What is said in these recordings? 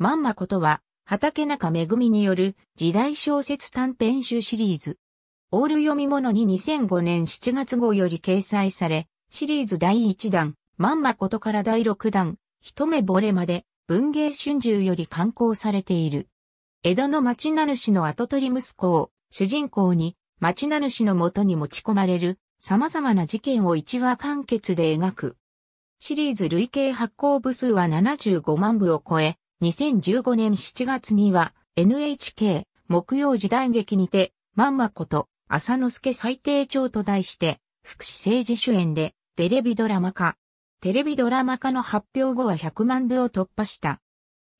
まんまことは、畑中めぐみによる時代小説短編集シリーズ。オール読み物に2005年7月号より掲載され、シリーズ第1弾、まんまことから第6弾、一目惚れまで、文芸春秋より刊行されている。江戸の町名主の後取り息子を主人公に町名主のもとに持ち込まれる様々な事件を一話完結で描く。シリーズ累計発行部数は75万部を超え、2015年7月には NHK 木曜時代劇にて、まんまこと浅野助最低長と題して、福祉政治主演でテレビドラマ化。テレビドラマ化の発表後は100万部を突破した。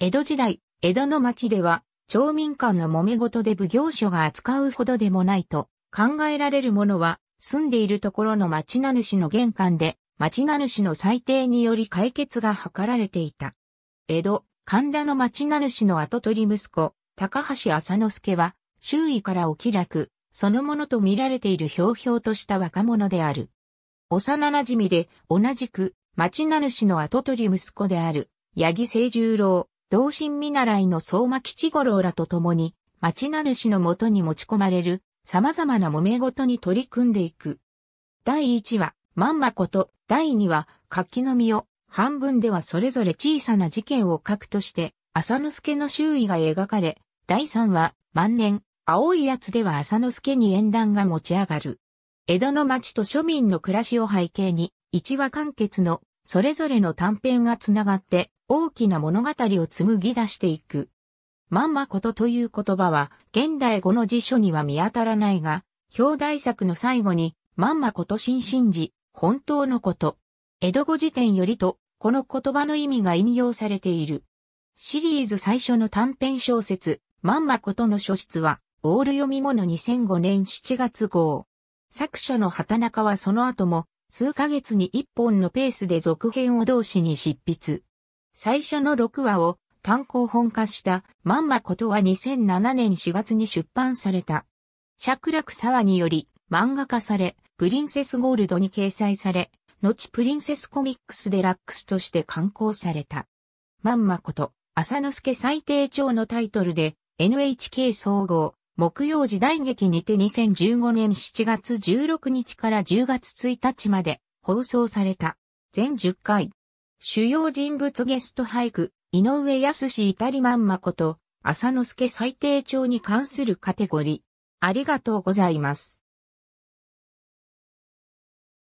江戸時代、江戸の町では、町民間の揉め事で奉行所が扱うほどでもないと考えられるものは、住んでいるところの町名主の玄関で、町名主の裁定により解決が図られていた。江戸、神田の町名主の後取り息子、高橋浅之助は、周囲からお気楽、そのものと見られているひょうひょうとした若者である。幼馴染で、同じく、町名主の後取り息子である、八木清十郎、同心見習いの相馬吉五郎らと共に、町名主のもとに持ち込まれる、様々な揉め事に取り組んでいく。第一話、まんまこと、第二話、柿の実を、半分ではそれぞれ小さな事件を書くとして、浅之助の周囲が描かれ、第3話、万年、青いやつでは浅之助に縁談が持ち上がる。江戸の町と庶民の暮らしを背景に、一話完結の、それぞれの短編がつながって、大きな物語を紡ぎ出していく。まんまことという言葉は、現代語の辞書には見当たらないが、表題作の最後に、まんまこと新進じ、本当のこと。江戸語辞典よりと、この言葉の意味が引用されている。シリーズ最初の短編小説、まんまことの書室は、オール読み物2005年7月号。作者の畑中はその後も、数ヶ月に一本のペースで続編を同紙に執筆。最初の6話を単行本化したまんまことは2007年4月に出版された。クサワにより漫画化され、プリンセスゴールドに掲載され、後プリンセスコミックスデラックスとして刊行された。まんまこと、浅之助最低調のタイトルで、NHK 総合、木曜時代劇にて2015年7月16日から10月1日まで放送された。全10回。主要人物ゲスト俳句、井上康史至りまんまこと、浅之助最低調に関するカテゴリー。ありがとうございます。